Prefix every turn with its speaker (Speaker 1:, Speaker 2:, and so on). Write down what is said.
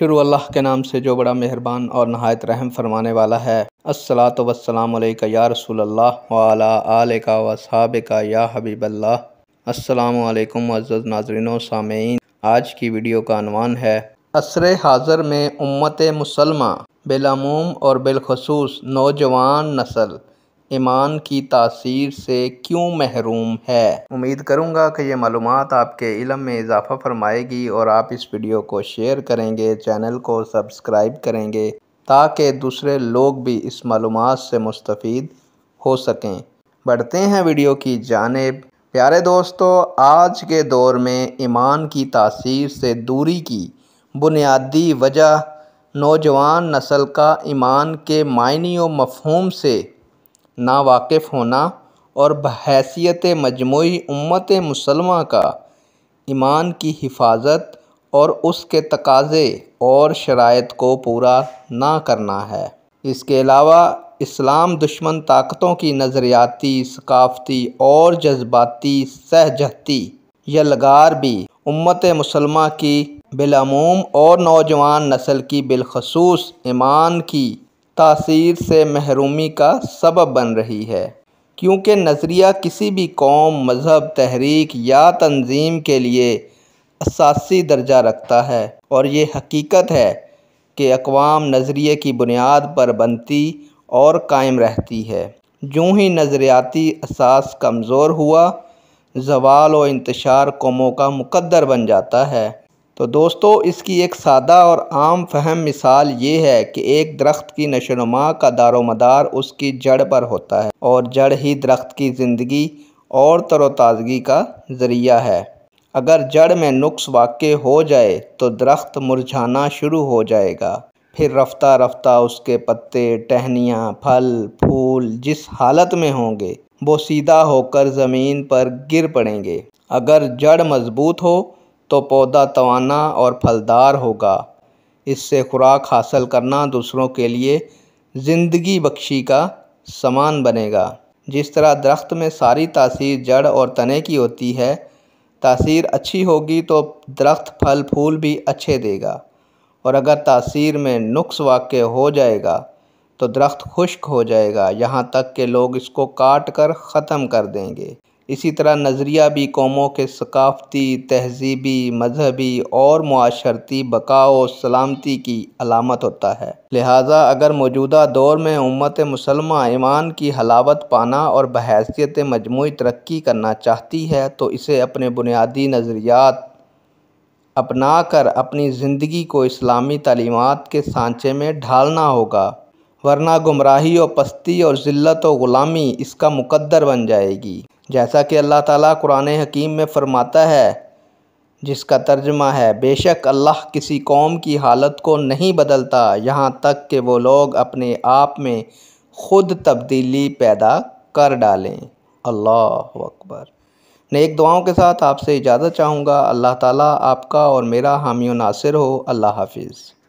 Speaker 1: शुरू अल्लाह के नाम से जो बड़ा मेहरबान और नहायत रहम फरमाने वाला है तो वसलाम या रसूल अल्लाह आल का वसाब का या हबीब असलम अस्सलाम अज़्ज़ नाजरीन सामीन आज की वीडियो का अनवान है असर हाज़र में उम्मत मुसलमा बिलूम और बिलखसूस नौजवान नसल ईमान की तासीर से क्यों महरूम है उम्मीद करूँगा कि ये मालूम आपके इलम में इजाफ़ा फरमाएगी और आप इस वीडियो को शेयर करेंगे चैनल को सब्सक्राइब करेंगे ताकि दूसरे लोग भी इस मालूम से मुस्तफ़ हो सकें बढ़ते हैं वीडियो की जानब प्यारे दोस्तों आज के दौर में ईमान की तासीर से दूरी की बुनियादी वजह नौजवान नस्ल का ईमान के मायने व मफहम से वाकिफ होना और बहसीत मजमू उम्मत मुसलमा का ईमान की हिफाज़त और उसके तकाज़े और शरात को पूरा ना करना है इसके अलावा इस्लाम दुश्मन ताकतों की नज़रियाती सकाफ़ती और जज्बाती सहजहती या लगार भी उम्मत मुसलमा की बिलमूम और नौजवान नस्ल की बिलखसूस ईमान की तासीर से महरूमी का सबब बन रही है क्योंकि नज़रिया किसी भी कौम मज़हब तहरीक या तंजीम के लिए असासी दर्जा रखता है और ये हकीकत है कि अकवाम नज़रिए की बुनियाद पर बनती और कायम रहती है जूँ ही नज़रियाती असास कमज़ोर हुआ जवाल व इंतशार कौमों का मुकद्दर बन जाता है तो दोस्तों इसकी एक सादा और आम फहम मिसाल ये है कि एक दरख्त की नशोनुमा का दारोमदार उसकी जड़ पर होता है और जड़ ही दरख्त की ज़िंदगी और तरोताज़गी का ज़रिया है अगर जड़ में नुक्स वाक़ हो जाए तो दरख्त मुरझाना शुरू हो जाएगा फिर रफ्ता रफ्ता उसके पत्ते टहनियाँ फल फूल जिस हालत में होंगे वो सीधा होकर ज़मीन पर गिर पड़ेंगे अगर जड़ मज़बूत हो तो पौधा तवाना और फलदार होगा इससे खुराक हासिल करना दूसरों के लिए ज़िंदगी बख्शी का समान बनेगा जिस तरह दरख्त में सारी तासीर जड़ और तने की होती है तासीर अच्छी होगी तो दरख्त फल फूल भी अच्छे देगा और अगर तासीर में नुक्स वाक़ हो जाएगा तो दरख्त खुश्क हो जाएगा यहाँ तक कि लोग इसको काट कर ख़त्म कर देंगे इसी तरह नज़रिया भी कौमों के सकाफ़ती तहज़ीबी मजहबी और माशरती बक़ा व सलामती की अलामत होता है लिहाजा अगर मौजूदा दौर में उम्मत मुसलमा ईमान की हलावत पाना और बहसीत मजमू तरक्की करना चाहती है तो इसे अपने बुनियादी नज़रियात अपना कर अपनी ज़िंदगी को इस्लामी तलीमत के सांचे में ढालना होगा वरना गुमराही और पस्ती और जिलत व ग़ुलामी इसका मुकद्दर बन जाएगी जैसा कि अल्लाह ताला कुरान हकीम में फ़रमाता है जिसका तर्जमा है बेशक अल्लाह किसी कौम की हालत को नहीं बदलता यहाँ तक कि वो लोग अपने आप में ख़ुद तब्दीली पैदा कर डालें अल्लाह अकबर नेक दुआओं के साथ आपसे इजाज़त चाहूँगा अल्लाह ताला आपका और मेरा हामी नासिर हो अल्लाह हाफिज़